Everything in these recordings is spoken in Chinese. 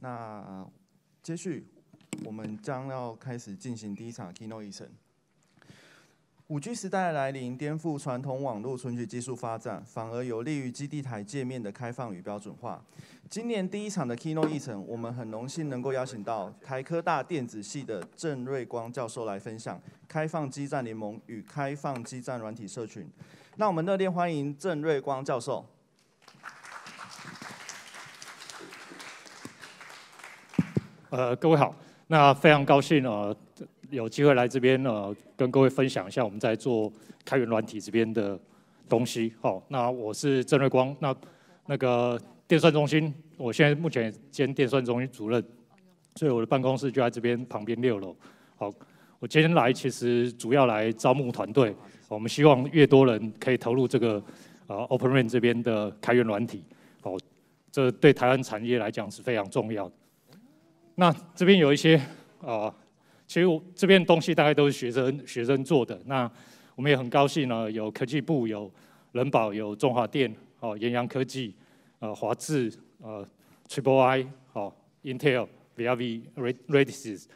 那接续，我们将要开始进行第一场 keynote 议程。五 G 时代来临，颠覆传统网络存取技术发展，反而有利于基地台界面的开放与标准化。今年第一场的 keynote 议程，我们很荣幸能够邀请到台科大电子系的郑瑞光教授来分享“开放基站联盟与开放基站软体社群”。那我们热烈欢迎郑瑞光教授。呃，各位好，那非常高兴啊，有机会来这边啊，跟各位分享一下我们在做开源软体这边的东西。好，那我是郑瑞光，那那个电算中心，我现在目前兼电算中心主任，所以我的办公室就在这边旁边六楼。好，我今天来其实主要来招募团队，我们希望越多人可以投入这个啊 o p e n a i n 这边的开源软体，好，这对台湾产业来讲是非常重要的。那这边有一些啊，其实我这边东西大概都是学生学生做的。那我们也很高兴呢，有科技部、有人保、有中华电、哦，研阳科技、呃，华智、呃，Triple I、哦，Intel、v 亚 v Redises、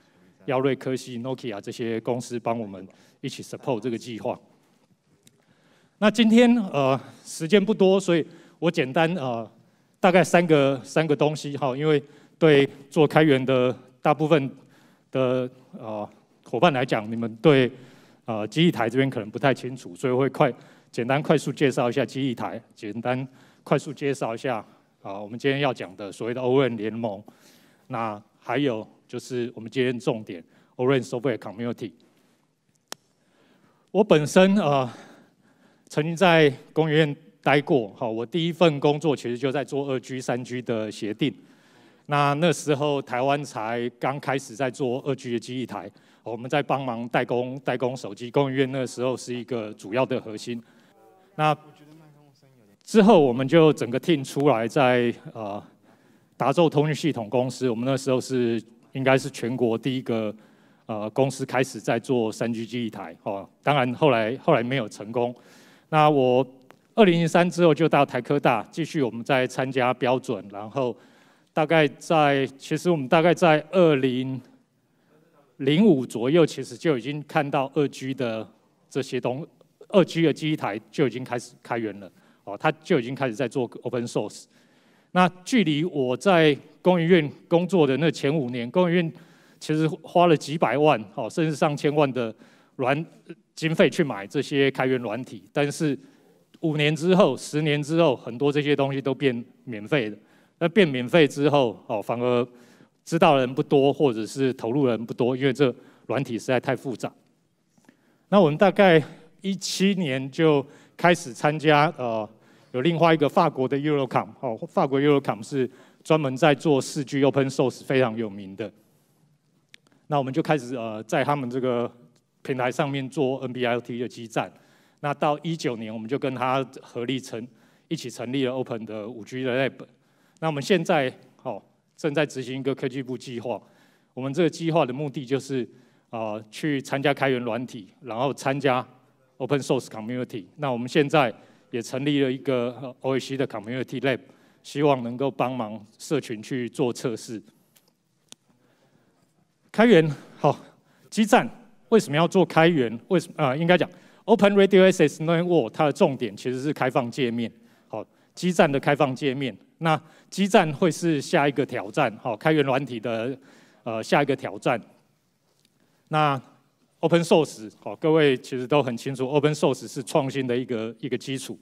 幺瑞科技、Nokia 这些公司帮我们一起 support 这个计划。那今天呃，时间不多，所以我简单呃大概三个三个东西哈，因为。对做开源的大部分的呃伙伴来讲，你们对呃机翼台这边可能不太清楚，所以会快简单快速介绍一下机翼台，简单快速介绍一下啊，我们今天要讲的所谓的 o p n 联盟，那还有就是我们今天重点 Open Software Community。我本身啊曾经在公园院待过，好，我第一份工作其实就在做二 G、三 G 的协定。那那时候台湾才刚开始在做二 G 的基立台，我们在帮忙代工代工手机，工研院那时候是一个主要的核心。那之后我们就整个 team 出来在呃达州通讯系统公司，我们那时候是应该是全国第一个呃公司开始在做三 G 基立台哦，当然后来后来没有成功。那我二零零三之后就到台科大继续我们在参加标准，然后。大概在，其实我们大概在二零零五左右，其实就已经看到二 G 的这些东，二 G 的机台就已经开始开源了，哦，他就已经开始在做 open source。那距离我在工研院工作的那前五年，工研院其实花了几百万，哦，甚至上千万的软经费去买这些开源软体，但是五年之后、十年之后，很多这些东西都变免费了。那变免费之后，哦，反而知道人不多，或者是投入人不多，因为这软体实在太复杂。那我们大概一七年就开始参加，呃，有另外一个法国的 Eurocom，哦，法国 Eurocom 是专门在做四 G Open Source 非常有名的。那我们就开始呃，在他们这个平台上面做 NB-IOT 的基站。那到一九年，我们就跟他合力成一起成立了 Open 的五 G 的 Lab。那我们现在好正在执行一个科技部计划。我们这个计划的目的就是啊，去参加开源软体，然后参加 Open Source Community。那我们现在也成立了一个 O.S.C 的 Community Lab，希望能够帮忙社群去做测试。开源好基站为什么要做开源？为什么啊？应该讲 Open Radio Access Network 它的重点其实是开放界面。好基站的开放界面。那基站会是下一个挑战，好，开源软体的呃下一个挑战。那 open source 好，各位其实都很清楚，open source 是创新的一个一个基础。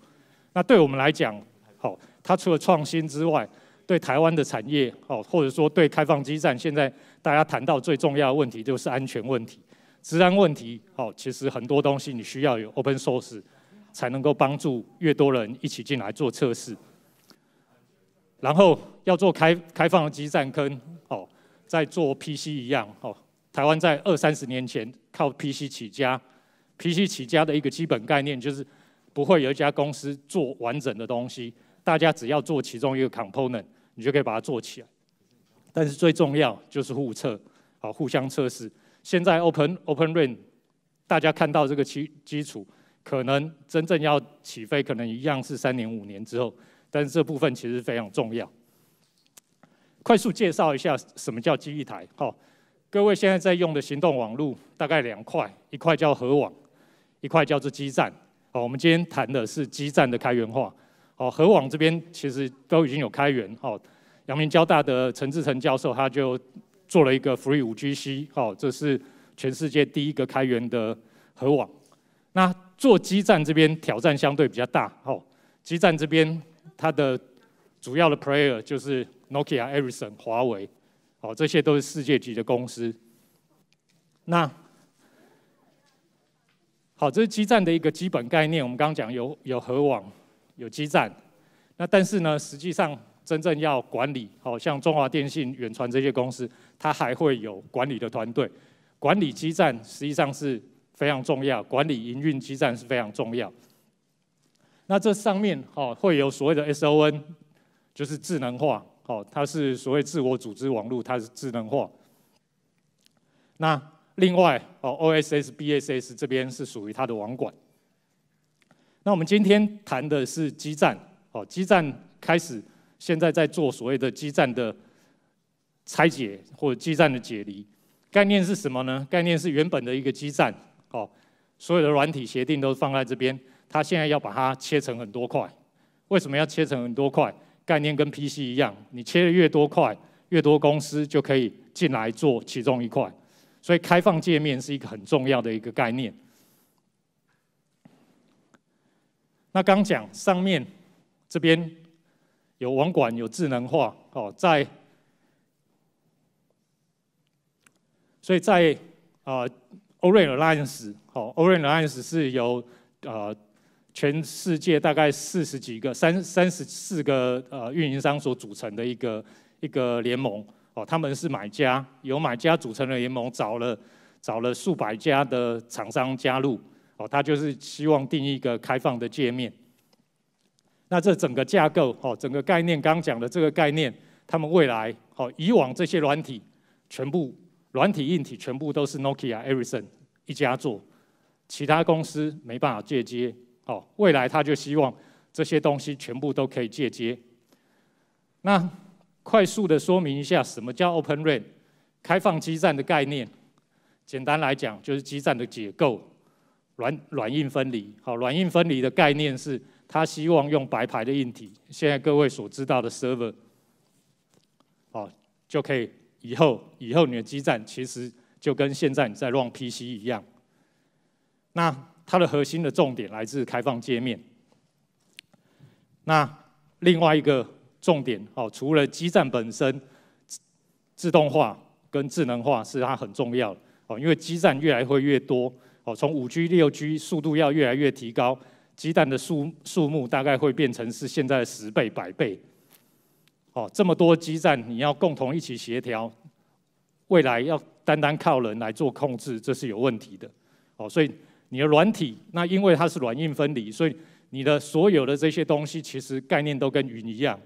那对我们来讲，好，它除了创新之外，对台湾的产业，好，或者说对开放基站，现在大家谈到最重要的问题就是安全问题、治安问题，好，其实很多东西你需要有 open source 才能够帮助越多人一起进来做测试。然后要做开开放基站跟哦，在做 PC 一样哦，台湾在二三十年前靠 PC 起家，PC 起家的一个基本概念就是不会有一家公司做完整的东西，大家只要做其中一个 component，你就可以把它做起来。但是最重要就是互测，啊互相测试。现在 Open Open RAN，大家看到这个基基础，可能真正要起飞，可能一样是三年五年之后。但是这部分其实非常重要。快速介绍一下什么叫机具台。好，各位现在在用的行动网络大概两块，一块叫核网，一块叫做基站。好，我们今天谈的是基站的开源化。好，核网这边其实都已经有开源。好，阳明交大的陈志成教授他就做了一个 Free 五 GC。好，这是全世界第一个开源的核网。那做基站这边挑战相对比较大。好，基站这边。它的主要的 player 就是 Nokia、Ericsson、华为，好，这些都是世界级的公司。那好，这是基站的一个基本概念。我们刚刚讲有有核网、有基站。那但是呢，实际上真正要管理，好像中华电信、远传这些公司，它还会有管理的团队。管理基站实际上是非常重要，管理营运基站是非常重要。那这上面哈会有所谓的 SON，就是智能化，哦，它是所谓自我组织网络，它是智能化。那另外哦，OSS、BSS 这边是属于它的网管。那我们今天谈的是基站，哦，基站开始现在在做所谓的基站的拆解或者基站的解离。概念是什么呢？概念是原本的一个基站，哦，所有的软体协定都放在这边。它现在要把它切成很多块，为什么要切成很多块？概念跟 PC 一样，你切的越多块，越多公司就可以进来做其中一块，所以开放界面是一个很重要的一个概念。那刚讲上面这边有网管有智能化哦，在所以在啊，Orange Lines 哦，Orange Lines 是由啊。全世界大概四十几个、三三十四个呃运营商所组成的一个一个联盟哦，他们是买家，由买家组成的联盟找了找了数百家的厂商加入哦，他就是希望定一个开放的界面。那这整个架构哦，整个概念，刚讲的这个概念，他们未来哦，以往这些软体全部软体硬体全部都是 Nokia、Ericsson 一家做，其他公司没办法借接。好，未来他就希望这些东西全部都可以借接。那快速的说明一下，什么叫 Open RAN，开放基站的概念。简单来讲，就是基站的解构，软软硬分离。好，软硬分离的概念是，他希望用白牌的硬体，现在各位所知道的 server，好，就可以以后以后你的基站其实就跟现在你在 run PC 一样。那。它的核心的重点来自开放界面。那另外一个重点哦，除了基站本身自动化跟智能化是它很重要哦，因为基站越来会越多哦，从五 G 六 G 速度要越来越提高，基站的数数目大概会变成是现在的十倍百倍哦，这么多基站你要共同一起协调，未来要单单靠人来做控制，这是有问题的哦，所以。你的软体，那因为它是软硬分离，所以你的所有的这些东西，其实概念都跟云一样。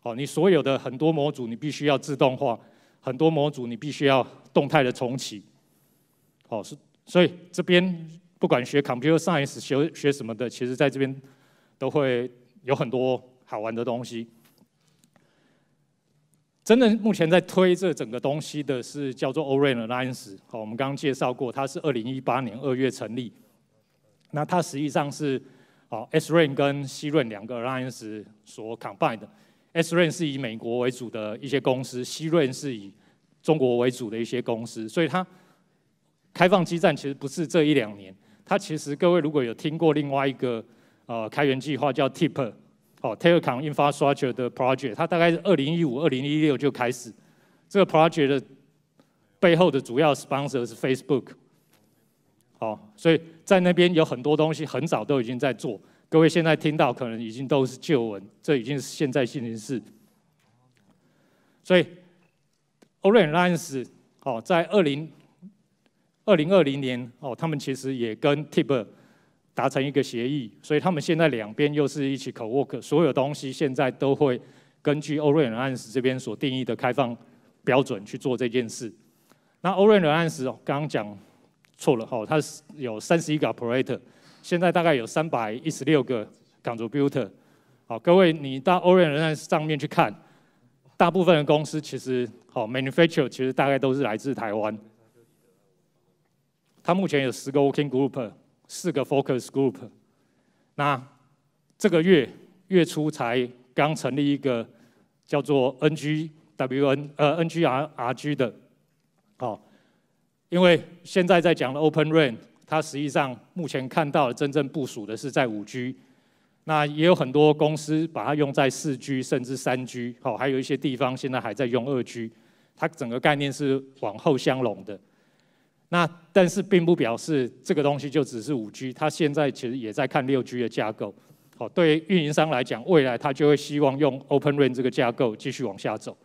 好，你所有的很多模组，你必须要自动化，很多模组你必须要动态的重启。好，是所以这边不管学 computer science 学学什么的，其实在这边都会有很多好玩的东西。真的，目前在推这整个东西的是叫做 Orange l a e s 好，我们刚刚介绍过，它是二零一八年二月成立。那它实际上是，哦，Srin 跟西润两个 lines 所 combine 的。Srin 是以美国为主的一些公司，西润是以中国为主的一些公司。所以它开放基站其实不是这一两年。它其实各位如果有听过另外一个呃开源计划叫 TIP，哦，Telecom Infrastructure 的 project，它大概是二零一五二零一六就开始。这个 project 的背后的主要 sponsor 是 Facebook。好，所以在那边有很多东西，很早都已经在做。各位现在听到，可能已经都是旧闻，这已经是现在新形势。所以，Orange 哦，在二零二零二零年哦，他们其实也跟 TIBER 达成一个协议，所以他们现在两边又是一起 co work，所有东西现在都会根据 Orange 这边所定义的开放标准去做这件事。那 Orange 刚刚讲。错了，哈，它是有三十一个 operator，现在大概有三百一十六个港族 builder，好，各位，你到 o r i g n 上面去看，大部分的公司其实，好，manufacture 其实大概都是来自台湾，它目前有十个 working group，四个 focus group，那这个月月初才刚成立一个叫做 NGWN 呃 NGRRG 的，好。因为现在在讲的 Open RAN，它实际上目前看到的真正部署的是在五 G，那也有很多公司把它用在四 G 甚至三 G，好，还有一些地方现在还在用二 G。它整个概念是往后相拢的。那但是并不表示这个东西就只是五 G，它现在其实也在看六 G 的架构。好，对运营商来讲，未来它就会希望用 Open RAN 这个架构继续往下走。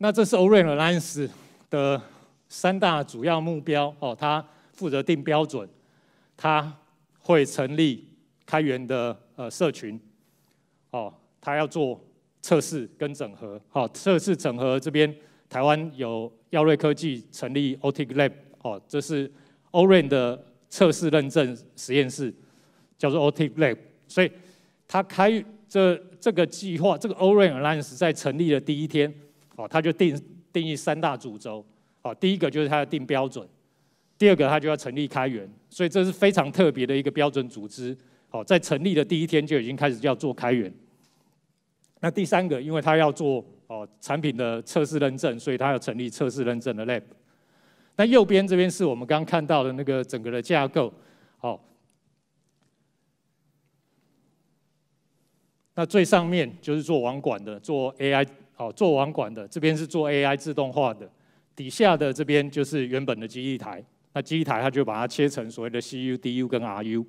那这是 o i o n Alliance 的三大主要目标哦。它负责定标准，它会成立开源的呃社群，哦，它要做测试跟整合。好，测试整合这边，台湾有耀瑞科技成立 o t i c Lab，哦，这是 o i o n 的测试认证实验室，叫做 o t i c Lab。所以，它开这这个计划，这个 o i o n Alliance 在成立的第一天。哦，他就定定义三大主轴，哦，第一个就是他要定标准，第二个他就要成立开源，所以这是非常特别的一个标准组织。哦，在成立的第一天就已经开始要做开源。那第三个，因为他要做哦产品的测试认证，所以他要成立测试认证的 lab。那右边这边是我们刚刚看到的那个整个的架构，哦。那最上面就是做网管的，做 AI。好，做网管的这边是做 AI 自动化的，底下的这边就是原本的机柜台，那机柜台它就把它切成所谓的 CU、DU 跟 RU。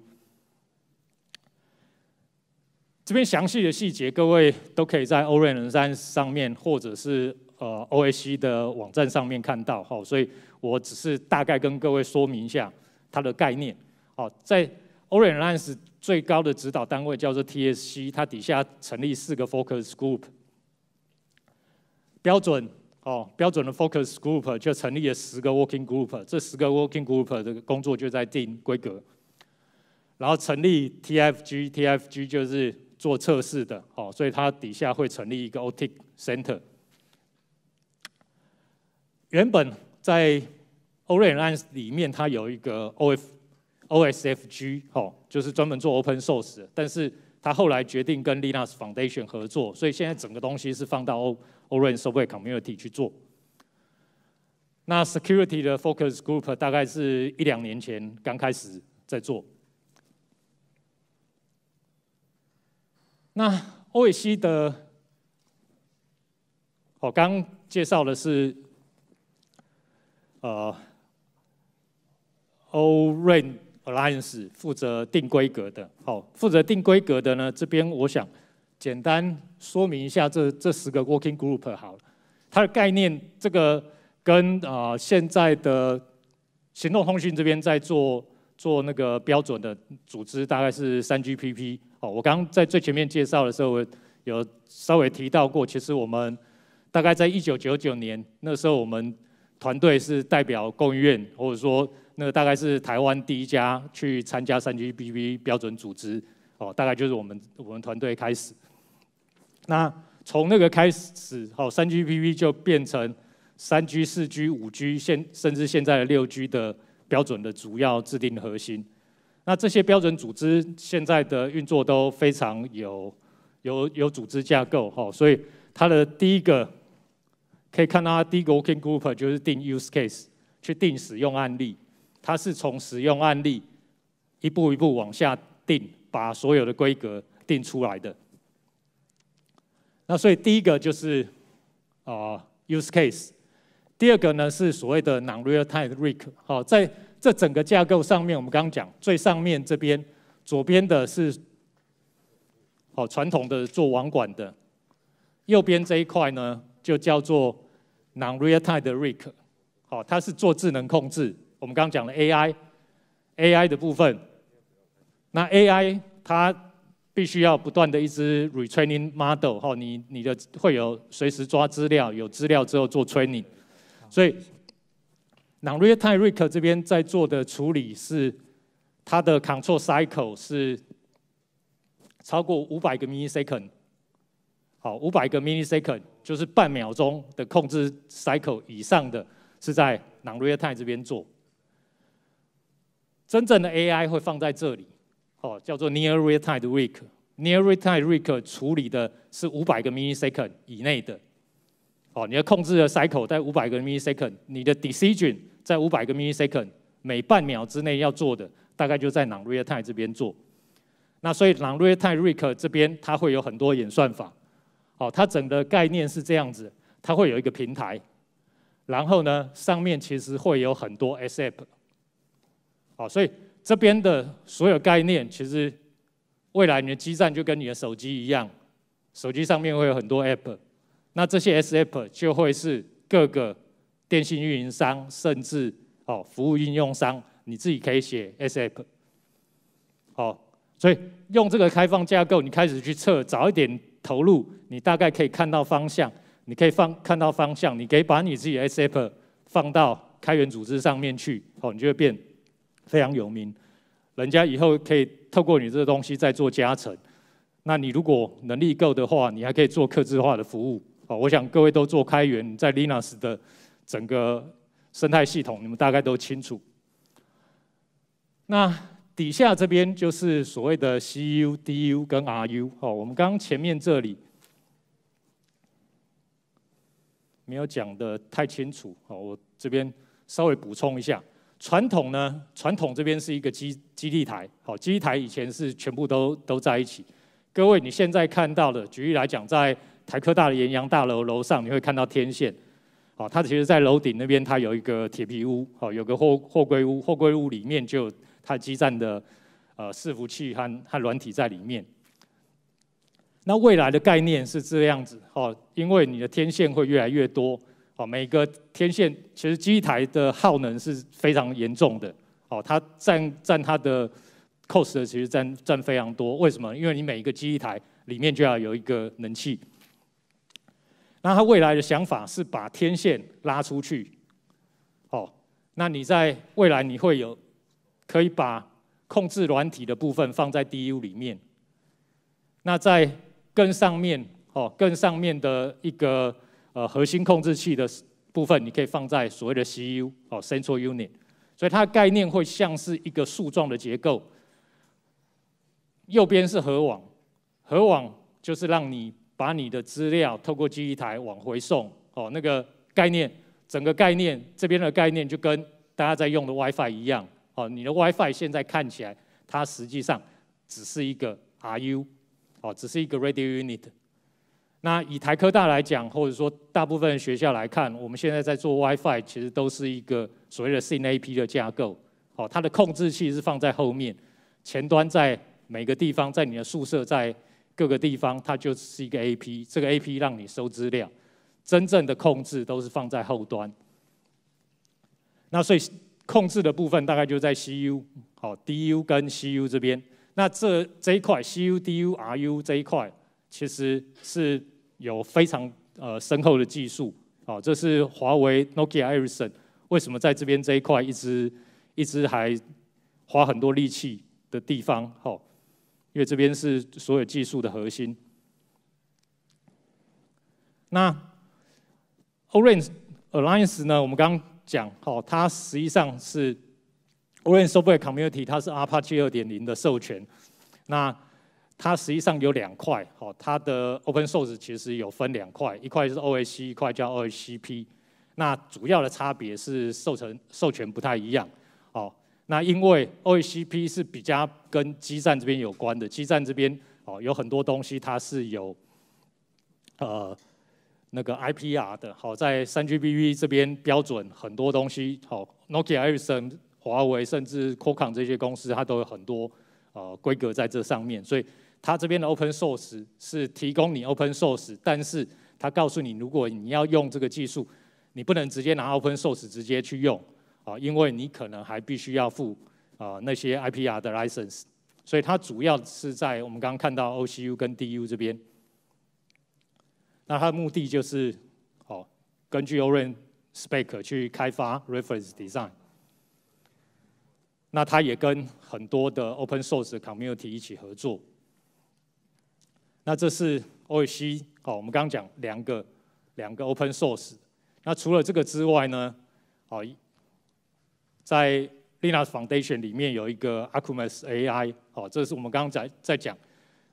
这边详细的细节各位都可以在 Oriental 上面或者是呃 OSC 的网站上面看到，哈。所以我只是大概跟各位说明一下它的概念。好，在 o r i e n a l 最高的指导单位叫做 TSC，它底下成立四个 Focus Group。标准哦，标准的 Focus Group 就成立了十个 Working Group，这十个 Working Group 的工作就在定规格。然后成立 TFG，TFG 就是做测试的哦，所以它底下会成立一个 Otic Center。原本在 o p e n a n 里面，它有一个 OSF G 哦，就是专门做 Open Source，但是它后来决定跟 Linux Foundation 合作，所以现在整个东西是放到 O。o r a n Software Community 去做，那 Security 的 Focus Group 大概是一两年前刚开始在做。那 o s c 的，我刚介绍的是，呃 o r a n g e Alliance 负责定规格的，好，负责定规格的呢，这边我想简单。说明一下，这这十个 working group 好了，它的概念这个跟啊现在的行动通讯这边在做做那个标准的组织，大概是 3GPP。哦，我刚刚在最前面介绍的时候有稍微提到过，其实我们大概在一九九九年那时候，我们团队是代表工院，或者说那大概是台湾第一家去参加 3GPP 标准组织。哦，大概就是我们我们团队开始。那从那个开始，好，3GPP 就变成 3G、4G、5G，现甚至现在的 6G 的标准的主要制定核心。那这些标准组织现在的运作都非常有有有组织架构，哈，所以它的第一个可以看到第一个 working group 就是定 use case，去定使用案例，它是从使用案例一步一步往下定，把所有的规格定出来的。那所以第一个就是啊 use case，第二个呢是所谓的 non-real time rick。好，在这整个架构上面，我们刚刚讲最上面这边左边的是好传统的做网管的，右边这一块呢就叫做 non-real time 的 rick。好，它是做智能控制。我们刚刚讲了 AI，AI 的部分，那 AI 它。必须要不断的一支 retraining model 哈，你你的会有随时抓资料，有资料之后做 training。所以 n 瑞 i 瑞 i 这边在做的处理是，它的 control cycle 是超过五百个 millisecond，好，五百个 millisecond 就是半秒钟的控制 cycle 以上的，是在 n 瑞泰 i 这边做。真正的 AI 会放在这里。哦，叫做 near real time ric，near real time ric 处理的是五百个 millisecond 以内的。哦，你要控制的 cycle 在五百个 millisecond，你的 decision 在五百个 millisecond，每半秒之内要做的，大概就在朗 o n real time 这边做。那所以朗 o n real time ric 这边，它会有很多演算法。哦，它整个概念是这样子，它会有一个平台，然后呢，上面其实会有很多 app。哦，所以。这边的所有概念，其实未来你的基站就跟你的手机一样，手机上面会有很多 app，那这些 S app 就会是各个电信运营商，甚至哦服务应用商，你自己可以写 S app，哦，所以用这个开放架构，你开始去测，早一点投入，你大概可以看到方向，你可以放看到方向，你可以把你自己 S app 放到开源组织上面去，哦，你就会变。非常有名，人家以后可以透过你这个东西再做加成，那你如果能力够的话，你还可以做客制化的服务。哦，我想各位都做开源，在 Linux 的整个生态系统，你们大概都清楚。那底下这边就是所谓的 CUDU 跟 RU 哦，我们刚前面这里没有讲的太清楚哦，我这边稍微补充一下。传统呢？传统这边是一个基基地台，好，基地台以前是全部都都在一起。各位，你现在看到的，举例来讲，在台科大的延阳大楼楼上，你会看到天线。好，它其实，在楼顶那边，它有一个铁皮屋，好，有个货货柜屋，货柜屋里面就有它基站的呃伺服器和和软体在里面。那未来的概念是这样子，哦，因为你的天线会越来越多。哦，每个天线其实机台的耗能是非常严重的。哦，它占占它的 cost 的其实占占非常多。为什么？因为你每一个机台里面就要有一个冷气。那他未来的想法是把天线拉出去。哦，那你在未来你会有可以把控制软体的部分放在 DU 里面。那在更上面，哦，更上面的一个。呃，核心控制器的部分，你可以放在所谓的 c u 哦，central unit。所以它的概念会像是一个树状的结构。右边是核网，核网就是让你把你的资料透过记忆台往回送。哦，那个概念，整个概念这边的概念就跟大家在用的 WiFi 一样。哦，你的 WiFi 现在看起来，它实际上只是一个 RU，哦，只是一个 radio unit。那以台科大来讲，或者说大部分学校来看，我们现在在做 WiFi，其实都是一个所谓的 CNA P 的架构。好，它的控制器是放在后面，前端在每个地方，在你的宿舍，在各个地方，它就是一个 AP，这个 AP 让你收资料，真正的控制都是放在后端。那所以控制的部分大概就在 CU 好，DU 跟 CU 这边。那这这一块，CU、DU、RU 这一块。其实是有非常呃深厚的技术，哦，这是华为、Nokia、Ericsson 为什么在这边这一块一直一直还花很多力气的地方，好，因为这边是所有技术的核心。那 Orange Alliance 呢？我们刚刚讲，好，它实际上是 Orange s o r e Community，它是 Apache 二点零的授权，那。它实际上有两块，好，它的 open source 其实有分两块，一块是 O S C，一块叫 O S C P，那主要的差别是授权授权不太一样，好，那因为 O S C P 是比较跟基站这边有关的，基站这边哦有很多东西它是有呃那个 I P R 的，好，在三 G B B 这边标准很多东西，好，Nokia Ericsson 华为甚至 Qualcomm 这些公司，它都有很多呃规格在这上面，所以。它这边的 Open Source 是提供你 Open Source，但是它告诉你，如果你要用这个技术，你不能直接拿 Open Source 直接去用，啊，因为你可能还必须要付啊那些 IPR 的 License，所以它主要是在我们刚刚看到 OCU 跟 DU 这边，那它的目的就是，哦，根据 o r e n s p a c k 去开发 Reference Design，那它也跟很多的 Open Source Community 一起合作。那这是 OIC 哦，我们刚刚讲两个两个 Open Source。那除了这个之外呢，哦，在 Linux Foundation 里面有一个 a c u m u s AI 哦，这是我们刚刚在在讲。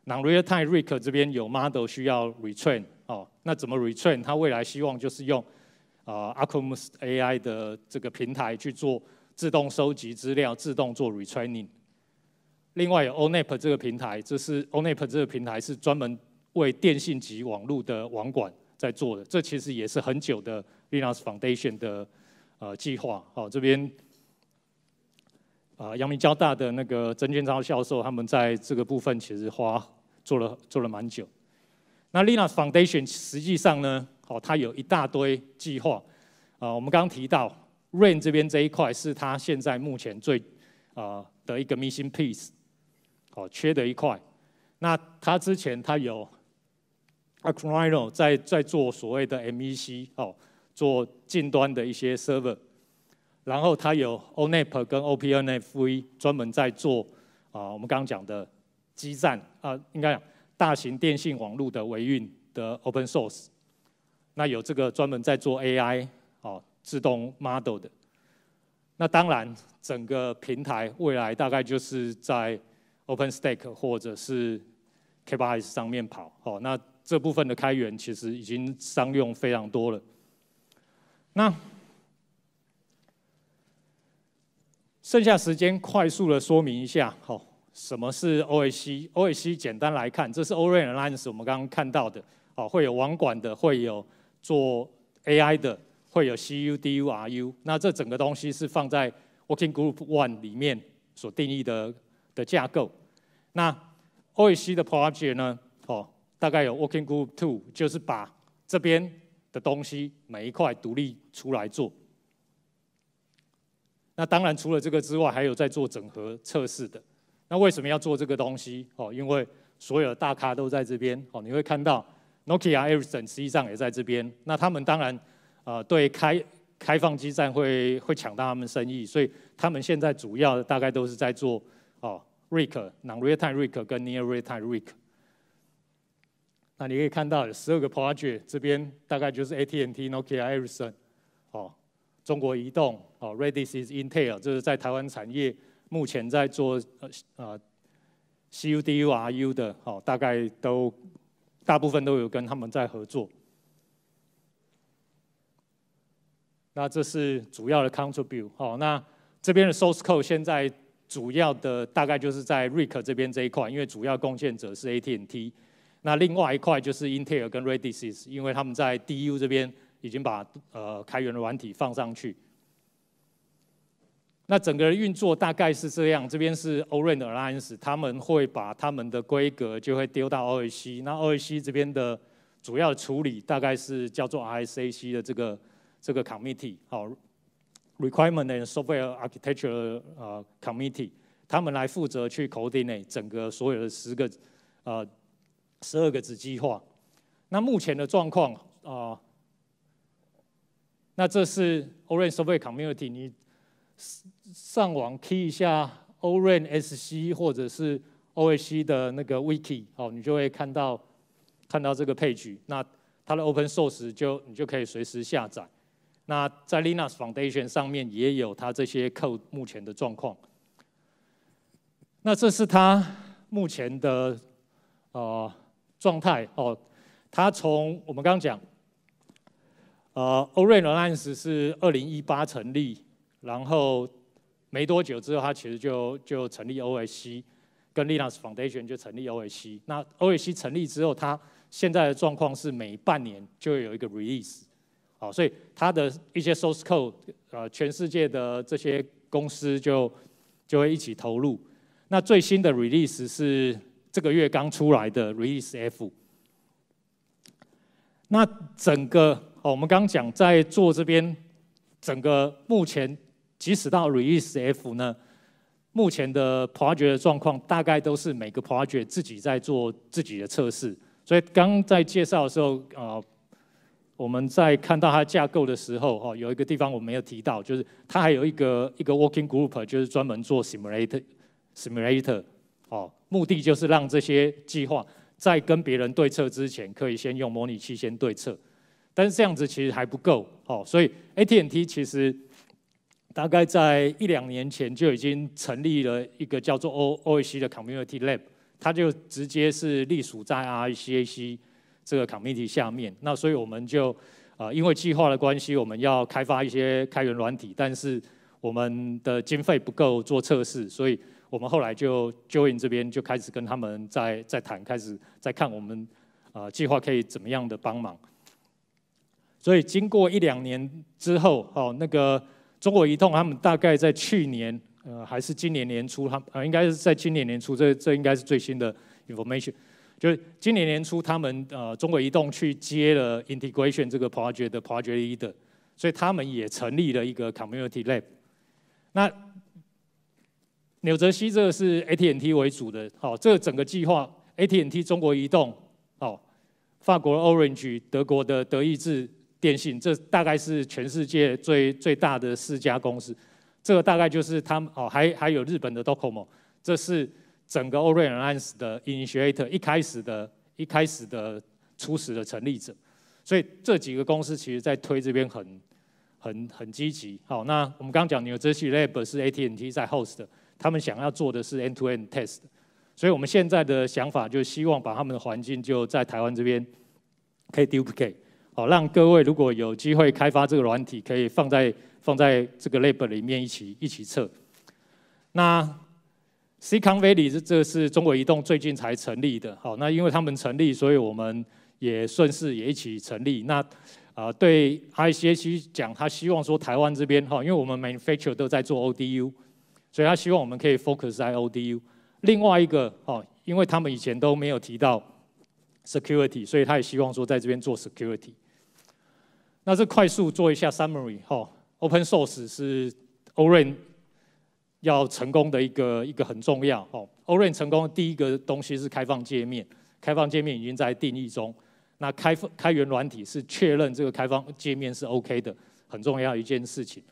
Non-Real Time r i c 克这边有 model 需要 retrain 哦，那怎么 retrain？他未来希望就是用啊 a c u m a u s AI 的这个平台去做自动收集资料，自动做 retraining。另外有 ONAP 这个平台，这是 ONAP 这个平台是专门为电信级网络的网管在做的。这其实也是很久的 Linux Foundation 的呃计划。好，这边啊，阳明交大的那个曾建超教授，他们在这个部分其实花做了做了蛮久。那 Linux Foundation 实际上呢，好，它有一大堆计划啊。我们刚刚提到 Rain 这边这一块是它现在目前最啊的一个 m i s s i n g piece。哦，缺的一块。那他之前他有，Acrion 在在做所谓的 MEC 哦，做近端的一些 server。然后他有 ONAP 跟 OPNFV 专门在做啊，我们刚刚讲的基站啊，应该讲大型电信网络的维运的 Open Source。那有这个专门在做 AI 哦，自动 model 的。那当然，整个平台未来大概就是在。OpenStack 或者是 Kubernetes 上面跑，好，那这部分的开源其实已经商用非常多了。那剩下时间快速的说明一下，好，什么是 OIC？OIC 简单来看，这是 o r e n Alliance 我们刚刚看到的，哦，会有网管的，会有做 AI 的，会有 CUDURU，那这整个东西是放在 Working Group One 里面所定义的。的架构，那 OEC 的 project 呢？哦，大概有 working group two，就是把这边的东西每一块独立出来做。那当然除了这个之外，还有在做整合测试的。那为什么要做这个东西？哦，因为所有的大咖都在这边哦。你会看到 Nokia、Ericsson 实际上也在这边。那他们当然呃，对开开放基站会会抢到他们生意，所以他们现在主要大概都是在做。哦，Rick，Long r a i m e Rick 跟 Near r e a l t i m e Rick。那你可以看到有十二个 Project，这边大概就是 AT&T、Nokia、Ericsson，哦，中国移动，哦，Reddis、Intel，就是在台湾产业目前在做呃啊 CUDURU 的，哦，大概都大部分都有跟他们在合作。那这是主要的 Contribute，哦，那这边的 Source Code 现在。主要的大概就是在 Ric 这边这一块，因为主要贡献者是 AT&T。那另外一块就是 Intel 跟 Redis，因为他们在 DU 这边已经把呃开源的软体放上去。那整个运作大概是这样，这边是 Orange Alliance，他们会把他们的规格就会丢到 o a c 那 o a c 这边的主要处理大概是叫做 ISAC 的这个这个 Committee，好。Requirement and Software Architecture 呃 Committee，他们来负责去 coordinate 整个所有的十个呃十二个子计划。那目前的状况啊，那这是 o r e n s o a r e Community。你上网 key 一下 o r e n SC 或者是 OSC 的那个 wiki，哦，你就会看到看到这个配局。那它的 Open Source 就你就可以随时下载。那在 Linux Foundation 上面也有它这些 code 目前的状况。那这是它目前的呃状态哦。它从我们刚刚讲，呃 o r e n l o u c e 是二零一八成立，然后没多久之后，它其实就就成立 OSC，跟 Linux Foundation 就成立 OSC。那 OSC 成立之后，它现在的状况是每半年就有一个 release。所以它的一些 source code，呃，全世界的这些公司就就会一起投入。那最新的 release 是这个月刚出来的 release F。那整个，哦，我们刚讲在做这边，整个目前即使到 release F 呢，目前的 project 的状况大概都是每个 project 自己在做自己的测试。所以刚在介绍的时候，呃。我们在看到它架构的时候，哦，有一个地方我没有提到，就是它还有一个一个 working group，就是专门做 simulator simulator，哦，目的就是让这些计划在跟别人对策之前，可以先用模拟器先对策。但是这样子其实还不够，哦，所以 AT&T 其实大概在一两年前就已经成立了一个叫做 O o a c 的 community lab，它就直接是隶属在 RICAC。这个 committee 下面，那所以我们就啊，因为计划的关系，我们要开发一些开源软体，但是我们的经费不够做测试，所以我们后来就 j o i n 这边就开始跟他们在在谈，开始在看我们啊计划可以怎么样的帮忙。所以经过一两年之后，哦，那个中国移动他们大概在去年呃还是今年年初，他呃应该是在今年年初，这这应该是最新的 information。就是今年年初，他们呃，中国移动去接了 integration 这个 project 的 project leader，所以他们也成立了一个 community lab。那纽泽西这个是 AT&T 为主的，好，这整个计划 AT&T、中国移动、好法国 Orange、德国的德意志电信，这大概是全世界最最大的四家公司。这个大概就是他们哦，还还有日本的 Docomo，这是。整个 o r i e n t a n e 的 Initiator 一开始的、一开始的、初始的成立者，所以这几个公司其实在推这边很、很、很积极。好，那我们刚刚讲 New Jersey Lab 是 AT&T 在 host，他们想要做的是 N-to-N test，所以我们现在的想法就是希望把他们的环境就在台湾这边可以 Duplicate，好，让各位如果有机会开发这个软体，可以放在放在这个 lab 里面一起一起测。那。C Converge 这是中国移动最近才成立的，好，那因为他们成立，所以我们也顺势也一起成立。那啊，对 i c a c 讲，他希望说台湾这边哈，因为我们 manufacture 都在做 ODU，所以他希望我们可以 focus 在 ODU。另外一个，好，因为他们以前都没有提到 security，所以他也希望说在这边做 security。那这快速做一下 summary，哈 o p e n Source 是 Orange。要成功的一个一个很重要哦，欧睿成功第一个东西是开放界面，开放界面已经在定义中。那开放开源软体是确认这个开放界面是 OK 的，很重要一件事情。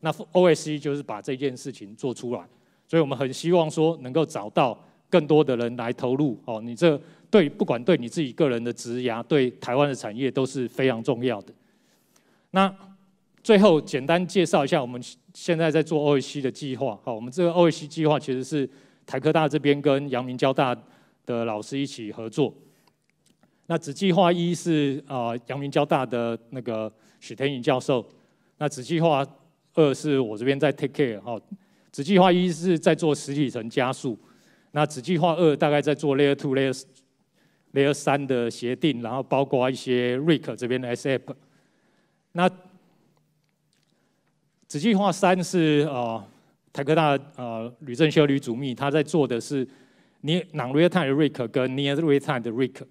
那 OSC 就是把这件事情做出来，所以我们很希望说能够找到更多的人来投入哦。你这对不管对你自己个人的职涯，对台湾的产业都是非常重要的。那最后简单介绍一下我们现在在做 OEC 的计划。好，我们这个 OEC 计划其实是台科大这边跟阳明交大的老师一起合作。那子计划一是啊阳明交大的那个许天颖教授，那子计划二是我这边在 take care。好，子计划一是在做实体层加速，那子计划二大概在做 layer two、layer layer 三的协定，然后包括一些瑞 k 这边的 SAP。那子计划三是呃台科大呃吕正修吕主秘，他在做的是 near real time 的 Ric k 跟 near real time 的 Ric。k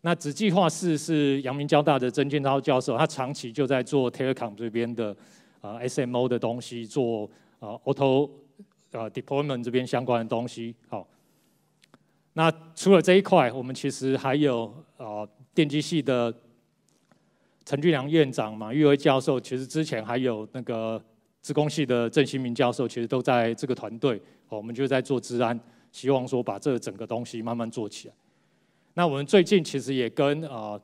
那子计划四是阳明交大的曾俊涛教授，他长期就在做 telecom 这边的啊 SMO 的东西，做啊 auto 啊 deployment 这边相关的东西。好，那除了这一块，我们其实还有啊电机系的。陈俊良院长、马玉娥教授，其实之前还有那个资工系的郑新明教授，其实都在这个团队。哦，我们就在做治安，希望说把这整个东西慢慢做起来。那我们最近其实也跟啊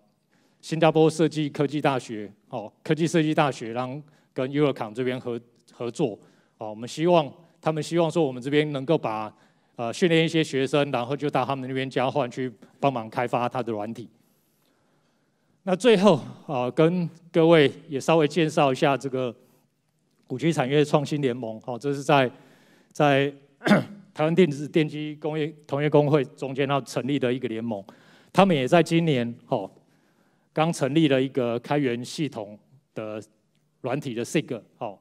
新加坡设计科技大学、哦科技设计大学，然后跟 UoE 这边合合作。哦，我们希望他们希望说我们这边能够把呃训练一些学生，然后就到他们那边交换去帮忙开发他的软体。那最后啊，跟各位也稍微介绍一下这个五 G 产业创新联盟，哦，这是在在 台湾电子电机工业同业工会中间，要成立的一个联盟。他们也在今年哦，刚成立了一个开源系统的软体的 SIG，哦，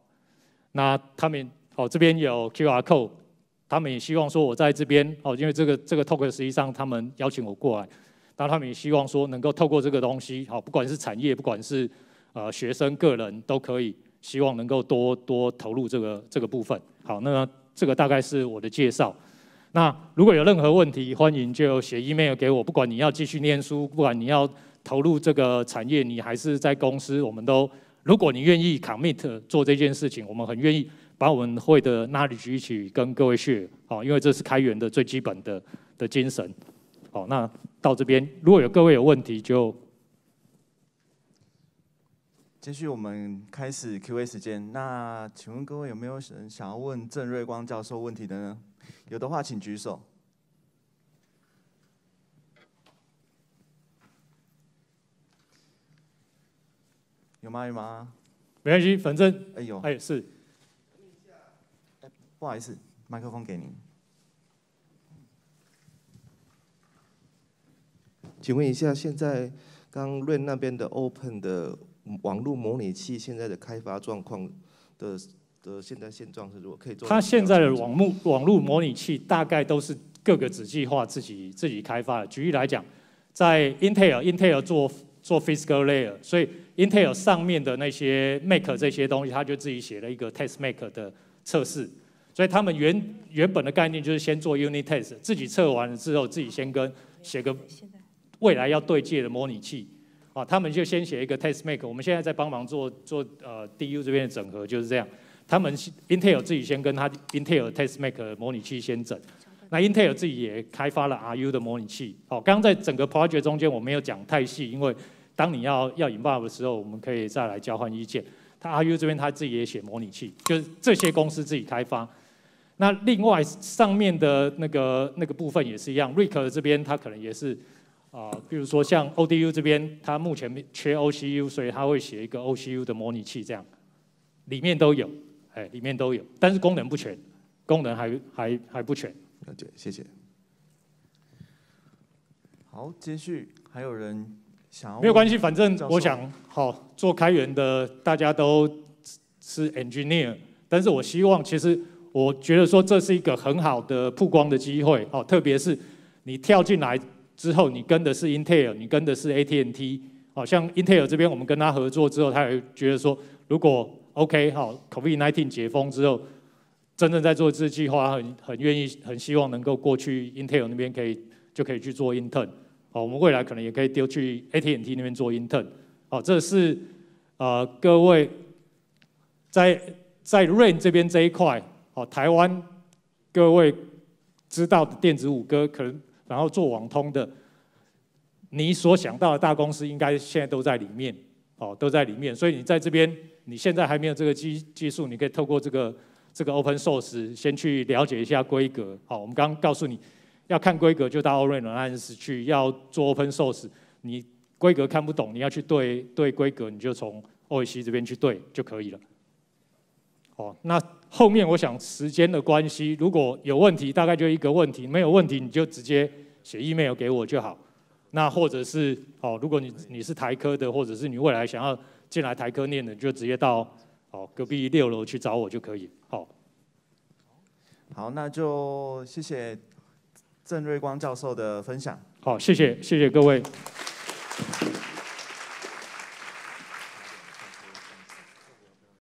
那他们哦这边有 q r code，他们也希望说我在这边哦，因为这个这个 talk 实际上他们邀请我过来。那他们也希望说，能够透过这个东西，好，不管是产业，不管是呃学生个人，都可以，希望能够多多投入这个这个部分。好，那这个大概是我的介绍。那如果有任何问题，欢迎就写 email 给我。不管你要继续念书，不管你要投入这个产业，你还是在公司，我们都如果你愿意 commit 做这件事情，我们很愿意把我们会的那 e 一起跟各位 share。好，因为这是开源的最基本的的精神。好，那到这边如果有各位有问题就，继续我们开始 Q&A 时间。那请问各位有没有想想要问郑瑞光教授问题的呢？有的话请举手。有吗？有吗？没关系，反正哎有哎是。不好意思，麦克风给您。请问一下，现在刚润那边的 Open 的网络模拟器现在的开发状况的的现在现状是如何？可以做，他现在的网目网络模拟器大概都是各个子计划自己自己开发的。举例来讲，在 Intel，Intel 做做 Physical Layer，所以 Intel 上面的那些 Make 这些东西，他就自己写了一个 Test Make 的测试。所以他们原原本的概念就是先做 Unit Test，自己测完了之后自己先跟写个。未来要对接的模拟器，啊，他们就先写一个 TestMake，我们现在在帮忙做做呃 DU 这边的整合，就是这样。他们 Intel 自己先跟他 Intel TestMake 模拟器先整，那 Intel 自己也开发了 RU 的模拟器。好，刚刚在整个 project 中间我没有讲太细，因为当你要要 involve 的时候，我们可以再来交换意见。他 RU 这边他自己也写模拟器，就是这些公司自己开发。那另外上面的那个那个部分也是一样，Ric 的这边他可能也是。啊，比如说像 ODU 这边，它目前缺 OCU，所以它会写一个 OCU 的模拟器，这样里面都有，哎，里面都有，但是功能不全，功能还还还不全。了解，谢谢。好，继续还有人想，要？没有关系，反正我想，好做开源的大家都是 engineer，但是我希望，其实我觉得说这是一个很好的曝光的机会，哦，特别是你跳进来。之后你跟的是 Intel，你跟的是 AT&T，好像 Intel 这边我们跟他合作之后，他也觉得说如果 OK 好，COVID-19 解封之后，真正在做这计划，很很愿意，很希望能够过去 Intel 那边可以就可以去做 Intern，好，我们未来可能也可以丢去 AT&T 那边做 Intern，好，这是呃各位在在 Rain 这边这一块，好，台湾各位知道的电子五哥可能。然后做网通的，你所想到的大公司应该现在都在里面，哦，都在里面。所以你在这边，你现在还没有这个技技术，你可以透过这个这个 open source 先去了解一下规格。好，我们刚刚告诉你要看规格就到 Orange Labs 去，要做 open source，你规格看不懂，你要去对对规格，你就从 OEC 这边去对就可以了。哦，那后面我想时间的关系，如果有问题大概就一个问题，没有问题你就直接写 email 给我就好。那或者是哦，如果你你是台科的，或者是你未来想要进来台科念的，就直接到哦隔壁六楼去找我就可以。好，好，那就谢谢郑瑞光教授的分享。好，谢谢，谢谢各位。